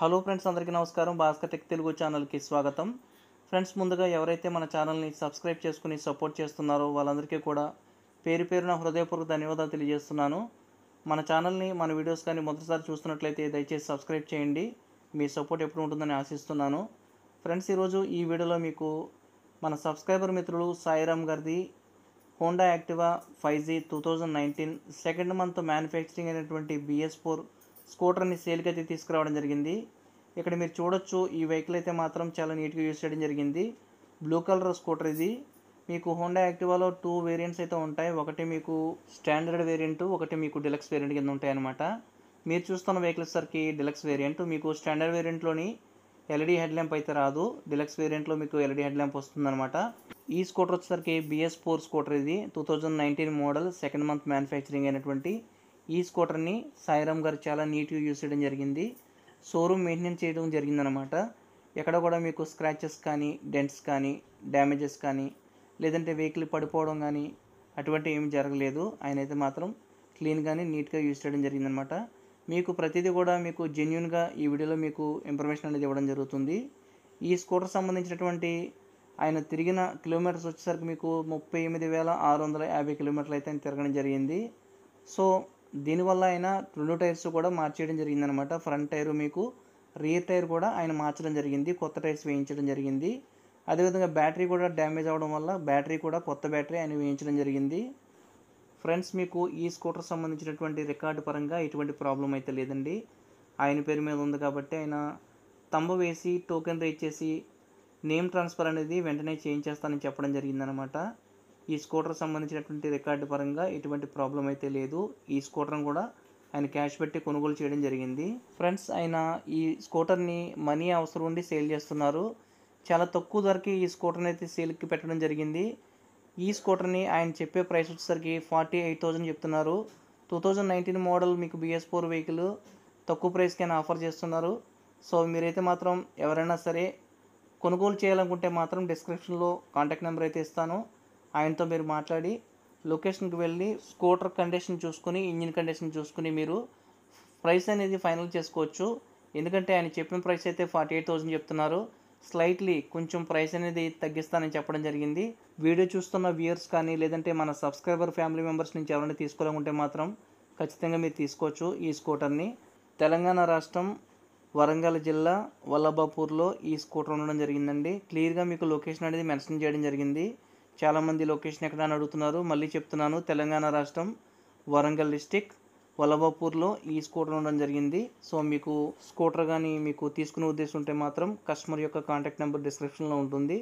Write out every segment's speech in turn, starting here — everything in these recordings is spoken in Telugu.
హలో ఫ్రెండ్స్ అందరికీ నమస్కారం భాస్కర్ టెక్ తెలుగు ఛానల్కి స్వాగతం ఫ్రెండ్స్ ముందుగా ఎవరైతే మన ఛానల్ని సబ్స్క్రైబ్ చేసుకుని సపోర్ట్ చేస్తున్నారో వాళ్ళందరికీ కూడా పేరు పేరున హృదయపూర్వక ధన్యవాదాలు తెలియజేస్తున్నాను మన ఛానల్ని మన వీడియోస్ కానీ మొదటిసారి చూస్తున్నట్లయితే దయచేసి సబ్స్క్రైబ్ చేయండి మీ సపోర్ట్ ఎప్పుడు ఉంటుందని ఆశిస్తున్నాను ఫ్రెండ్స్ ఈరోజు ఈ వీడియోలో మీకు మన సబ్స్క్రైబర్ మిత్రులు సాయిరామ్ గారిది Honda Activa five G two thousand nineteen second month manufacturing అయినటువంటి బిఎస్ ఫోర్ స్కూటర్ని సేల్కి అయితే తీసుకురావడం జరిగింది ఇక్కడ మీరు చూడొచ్చు ఈ వెహికల్ అయితే మాత్రం చాలా నీట్గా యూజ్ చేయడం జరిగింది బ్లూ కలర్ స్కూటర్ ఇది మీకు హోండా యాక్టివాలో టూ వేరియంట్స్ అయితే ఉంటాయి ఒకటి మీకు స్టాండర్డ్ వేరియంట్ ఒకటి మీకు డిలక్స్ వేరియంట్ కింద ఉంటాయన్నమాట మీరు చూస్తున్న వెహికల్ సరికి డిలక్స్ వేరియంట్ మీకు స్టాండర్డ్ వేరియంట్లోని ఎల్ఈడి హెడ్ ల్యాంప్ అయితే రాదు డిలక్స్ వేరియంట్లో మీకు ఎల్ఈడి హెడ్ ల్యాంప్ వస్తుందన్నమాట ఈ స్కూటర్ వచ్చేసరికి బిఎస్ ఫోర్ స్కూటర్ ఇది two thousand nineteen model second month manufacturing అయినటువంటి ఈ స్కూటర్ని సాయిరామ్ గారు చాలా నీట్గా యూజ్ చేయడం జరిగింది షోరూమ్ మెయింటెనెన్స్ చేయడం జరిగిందనమాట ఎక్కడ కూడా మీకు స్క్రాచెస్ కానీ డెంట్స్ కానీ డ్యామేజెస్ కానీ లేదంటే వెహికల్ పడిపోవడం కానీ అటువంటి ఏమి జరగలేదు ఆయన అయితే మాత్రం క్లీన్గానే నీట్గా యూజ్ చేయడం జరిగిందనమాట మీకు ప్రతిదీ కూడా మీకు జెన్యున్గా ఈ వీడియోలో మీకు ఇన్ఫర్మేషన్ అనేది ఇవ్వడం జరుగుతుంది ఈ స్కూటర్ సంబంధించినటువంటి ఆయన తిరిగిన కిలోమీటర్స్ వచ్చేసరికి మీకు ముప్పై ఎనిమిది వేల ఆరు వందల యాభై కిలోమీటర్లు అయితే తిరగడం జరిగింది సో దీనివల్ల ఆయన రెండు టైర్స్ కూడా మార్చేయడం జరిగిందనమాట ఫ్రంట్ టైరు మీకు రియర్ టైర్ కూడా ఆయన మార్చడం జరిగింది కొత్త టైర్స్ వేయించడం జరిగింది అదేవిధంగా బ్యాటరీ కూడా డ్యామేజ్ అవ్వడం వల్ల బ్యాటరీ కూడా కొత్త బ్యాటరీ ఆయన వేయించడం జరిగింది ఫ్రెండ్స్ మీకు ఈ స్కూటర్ సంబంధించినటువంటి రికార్డు పరంగా ఎటువంటి ప్రాబ్లం అయితే లేదండి ఆయన పేరు మీద ఉంది కాబట్టి ఆయన తంబ వేసి టోకెన్ రేజ్ చేసి నేమ్ ట్రాన్స్ఫర్ అనేది వెంటనే చేయించేస్తానని చెప్పడం జరిగిందనమాట ఈ స్కూటర్ సంబంధించినటువంటి రికార్డు పరంగా ఎటువంటి ప్రాబ్లం అయితే లేదు ఈ స్కూటర్ని కూడా ఆయన క్యాష్ పెట్టి కొనుగోలు చేయడం జరిగింది ఫ్రెండ్స్ ఆయన ఈ స్కూటర్ని మనీ అవసరం ఉండి సేల్ చేస్తున్నారు చాలా తక్కువ ధరకి ఈ స్కూటర్ని అయితే సేల్కి పెట్టడం జరిగింది ఈ స్కూటర్ని ఆయన చెప్పే ప్రైస్ వచ్చేసరికి ఫార్టీ ఎయిట్ థౌజండ్ చెప్తున్నారు టూ థౌజండ్ నైన్టీన్ మోడల్ మీకు బిఎస్ ఫోర్ వెహికల్ తక్కువ ప్రైస్కి అయినా ఆఫర్ చేస్తున్నారు సో మీరైతే మాత్రం ఎవరైనా సరే కొనుగోలు చేయాలనుకుంటే మాత్రం డిస్క్రిప్షన్లో కాంటాక్ట్ నెంబర్ అయితే ఇస్తాను ఆయనతో మీరు మాట్లాడి లొకేషన్కి వెళ్ళి స్కూటర్ కండిషన్ చూసుకుని ఇంజిన్ కండిషన్ చూసుకుని మీరు ప్రైస్ అనేది ఫైనల్ చేసుకోవచ్చు ఎందుకంటే ఆయన చెప్పిన ప్రైస్ అయితే ఫార్టీ ఎయిట్ థౌసండ్ చెప్తున్నారు స్లైట్లీ కొంచెం ప్రైస్ అనేది తగ్గిస్తానని చెప్పడం జరిగింది వీడియో చూస్తున్న వ్యూయర్స్ కానీ లేదంటే మన సబ్స్క్రైబర్ ఫ్యామిలీ మెంబర్స్ నుంచి ఎవరైనా తీసుకోవాలనుకుంటే మాత్రం ఖచ్చితంగా మీరు తీసుకోవచ్చు ఈ స్కూటర్ని తెలంగాణ రాష్ట్రం వరంగల్ జిల్లా వల్లభాపూర్లో ఈ స్కూటర్ ఉండడం జరిగిందండి క్లియర్గా మీకు లొకేషన్ అనేది మెన్షన్ చేయడం జరిగింది చాలామంది లొకేషన్ ఎక్కడ అని అడుగుతున్నారు మళ్ళీ చెప్తున్నాను తెలంగాణ రాష్ట్రం వరంగల్ డిస్టిక్ వలభాపూర్లో ఈ స్కూటర్ ఉండడం జరిగింది సో మీకు స్కూటర్ కానీ మీకు తీసుకునే ఉద్దేశం ఉంటే మాత్రం కస్టమర్ యొక్క కాంటాక్ట్ నెంబర్ డిస్క్రిప్షన్లో ఉంటుంది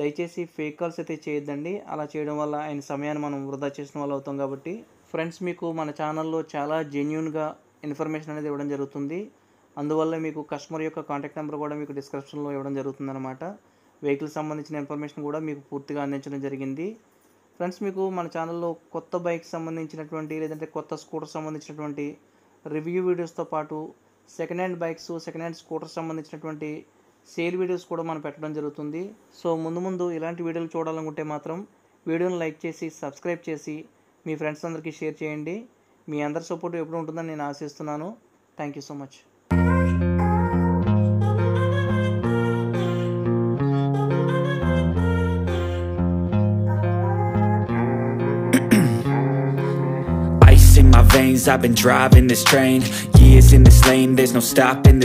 దయచేసి ఫేక్ కాల్స్ అయితే చేయొద్దండి అలా చేయడం వల్ల ఆయన సమయాన్ని మనం వృధా చేసిన వాళ్ళు అవుతాం కాబట్టి ఫ్రెండ్స్ మీకు మన ఛానల్లో చాలా జెన్యున్గా ఇన్ఫర్మేషన్ అనేది ఇవ్వడం జరుగుతుంది అందువల్ల మీకు కస్టమర్ యొక్క కాంటాక్ట్ నెంబర్ కూడా మీకు డిస్క్రిప్షన్లో ఇవ్వడం జరుగుతుందన్నమాట వెహికల్ సంబంధించిన ఇన్ఫర్మేషన్ కూడా మీకు పూర్తిగా అందించడం జరిగింది ఫ్రెండ్స్ మీకు మన ఛానల్లో కొత్త బైక్ సంబంధించినటువంటి లేదంటే కొత్త స్కూటర్ సంబంధించినటువంటి రివ్యూ వీడియోస్తో పాటు second hand bikes second hand scooter సంబంధించినటువంటి సేల్ వీడియోస్ కూడా మనం పెట్టడం జరుగుతుంది సో ముందు ముందు ఇలాంటి వీడియోలు చూడాలనుకుంటే మాత్రం వీడియోని లైక్ చేసి సబ్స్క్రైబ్ చేసి మీ ఫ్రెండ్స్ అందరికీ షేర్ చేయండి మీ అందరి సపోర్ట్ ఎప్పుడు ఉంటుందని నేను ఆశిస్తున్నాను thank you so much I've been driving this train Years in this lane, there's no stopping